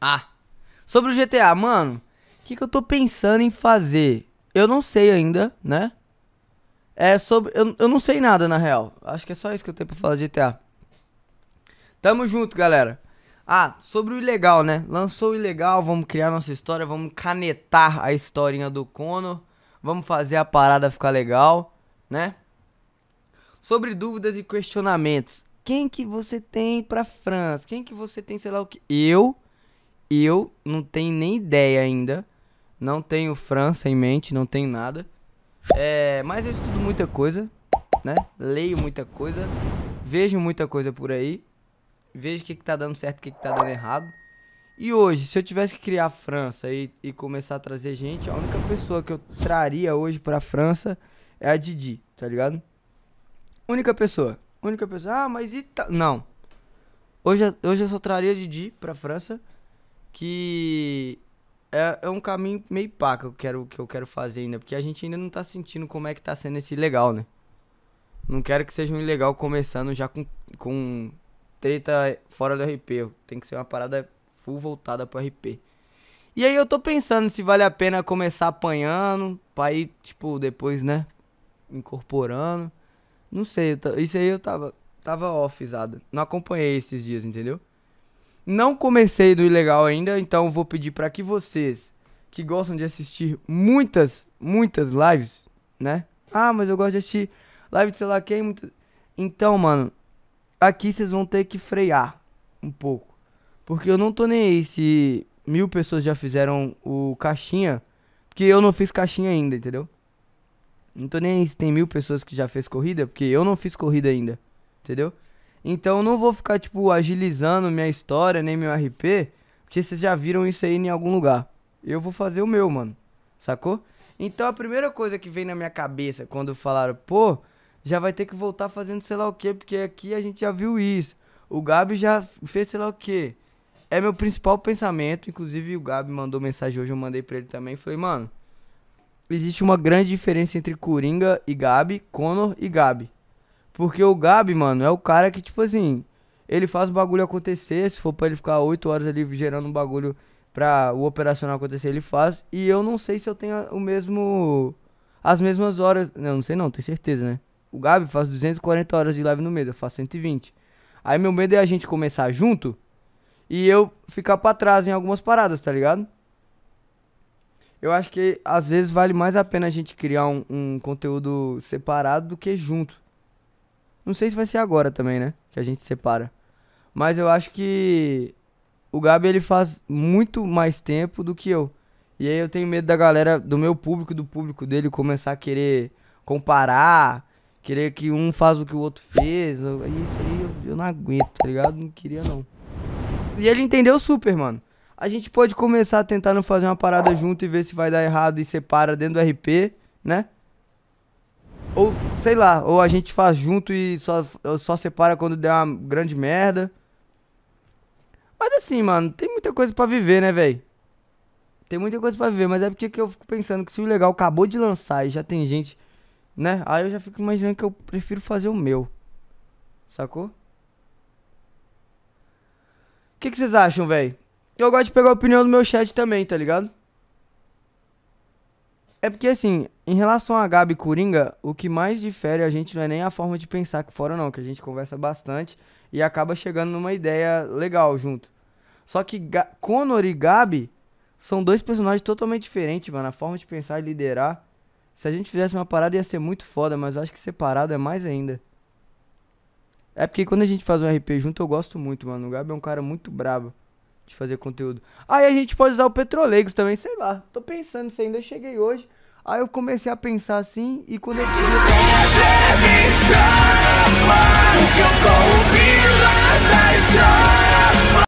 Ah, sobre o GTA, mano, o que, que eu tô pensando em fazer? Eu não sei ainda, né? É sobre. Eu, eu não sei nada, na real. Acho que é só isso que eu tenho pra falar de GTA. Tamo junto, galera. Ah, sobre o ilegal, né? Lançou o ilegal, vamos criar nossa história, vamos canetar a historinha do Conor. Vamos fazer a parada ficar legal, né? Sobre dúvidas e questionamentos. Quem que você tem pra França? Quem que você tem, sei lá o que? Eu e eu não tenho nem ideia ainda. Não tenho França em mente, não tenho nada. É, mas eu estudo muita coisa, né? Leio muita coisa, vejo muita coisa por aí. Vejo o que, que tá dando certo, o que, que tá dando errado. E hoje, se eu tivesse que criar a França e, e começar a trazer gente, a única pessoa que eu traria hoje pra França é a Didi, tá ligado? Única pessoa. Única pessoa. Ah, mas e tal? Não. Hoje, hoje eu só traria a Didi pra França que é, é um caminho meio pá que eu, quero, que eu quero fazer ainda, porque a gente ainda não tá sentindo como é que tá sendo esse ilegal, né? Não quero que seja um ilegal começando já com, com treta fora do RP. Tem que ser uma parada full voltada pro RP. E aí eu tô pensando se vale a pena começar apanhando, pra ir, tipo, depois, né? Incorporando. Não sei, isso aí eu tava, tava offizado. Não acompanhei esses dias, entendeu? Não comecei do ilegal ainda, então vou pedir para que vocês que gostam de assistir muitas, muitas lives, né? Ah, mas eu gosto de assistir live de sei lá quem. Muito... Então, mano, aqui vocês vão ter que frear um pouco. Porque eu não tô nem aí se mil pessoas já fizeram o caixinha. Porque eu não fiz caixinha ainda, entendeu? Não tô nem aí se tem mil pessoas que já fez corrida, porque eu não fiz corrida ainda, entendeu? Então não vou ficar, tipo, agilizando minha história, nem meu RP, porque vocês já viram isso aí em algum lugar. Eu vou fazer o meu, mano. Sacou? Então a primeira coisa que vem na minha cabeça quando falaram, pô, já vai ter que voltar fazendo sei lá o quê, porque aqui a gente já viu isso. O Gabi já fez sei lá o quê. É meu principal pensamento. Inclusive, o Gabi mandou mensagem hoje, eu mandei pra ele também. Falei, mano, existe uma grande diferença entre Coringa e Gabi, Conor e Gabi. Porque o Gabi, mano, é o cara que, tipo assim, ele faz o bagulho acontecer. Se for pra ele ficar 8 horas ali gerando um bagulho pra o operacional acontecer, ele faz. E eu não sei se eu tenho o mesmo. As mesmas horas. Não, não sei não, tenho certeza, né? O Gabi faz 240 horas de live no mês, eu faço 120. Aí meu medo é a gente começar junto e eu ficar pra trás em algumas paradas, tá ligado? Eu acho que às vezes vale mais a pena a gente criar um, um conteúdo separado do que junto. Não sei se vai ser agora também, né? Que a gente separa. Mas eu acho que o Gabi ele faz muito mais tempo do que eu. E aí eu tenho medo da galera, do meu público, do público dele começar a querer comparar, querer que um faz o que o outro fez. Isso aí eu, eu não aguento, tá ligado? Não queria não. E ele entendeu super, mano. A gente pode começar a tentar não fazer uma parada junto e ver se vai dar errado e separa dentro do RP, né? Ou sei lá, ou a gente faz junto e só, só separa quando der uma grande merda. Mas assim, mano, tem muita coisa para viver, né, velho? Tem muita coisa para viver, mas é porque que eu fico pensando que se o legal acabou de lançar e já tem gente, né? Aí eu já fico imaginando que eu prefiro fazer o meu. Sacou? O que, que vocês acham, velho? Eu gosto de pegar a opinião do meu chat também, tá ligado? É porque, assim, em relação a Gabi Coringa, o que mais difere a gente não é nem a forma de pensar que fora, não, que a gente conversa bastante e acaba chegando numa ideia legal junto. Só que Ga Conor e Gabi são dois personagens totalmente diferentes, mano, a forma de pensar e liderar. Se a gente fizesse uma parada ia ser muito foda, mas eu acho que separado é mais ainda. É porque quando a gente faz um RP junto eu gosto muito, mano. O Gabi é um cara muito brabo de fazer conteúdo. Aí a gente pode usar o Petrolegos também, sei lá. Tô pensando se ainda cheguei hoje. Aí eu comecei a pensar assim e quando eu